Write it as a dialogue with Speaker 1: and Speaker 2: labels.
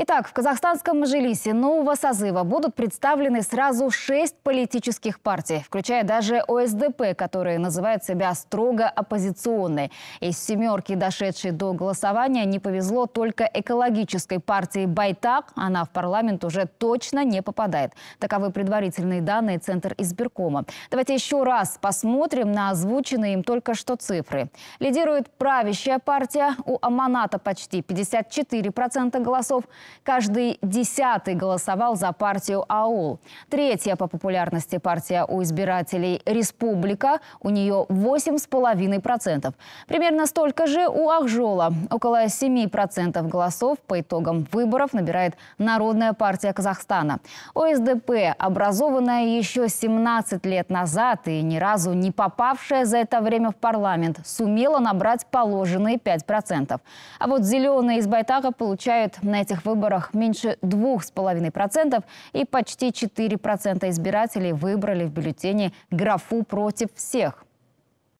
Speaker 1: Итак, в казахстанском Мажилисе нового созыва будут представлены сразу шесть политических партий, включая даже ОСДП, которые называют себя строго оппозиционной. Из семерки, дошедшей до голосования, не повезло только экологической партии «Байтак». Она в парламент уже точно не попадает. Таковы предварительные данные Центр избиркома. Давайте еще раз посмотрим на озвученные им только что цифры. Лидирует правящая партия. У Аманата почти 54% голосов – Каждый десятый голосовал за партию «Аул». Третья по популярности партия у избирателей «Республика». У нее 8,5%. Примерно столько же у Ахжола. Около 7% голосов по итогам выборов набирает Народная партия Казахстана. ОСДП, образованная еще 17 лет назад и ни разу не попавшая за это время в парламент, сумела набрать положенные 5%. А вот «Зеленые» из Байтака получают на этих выборах выборах меньше 2,5% и почти 4% избирателей выбрали в бюллетене графу против всех.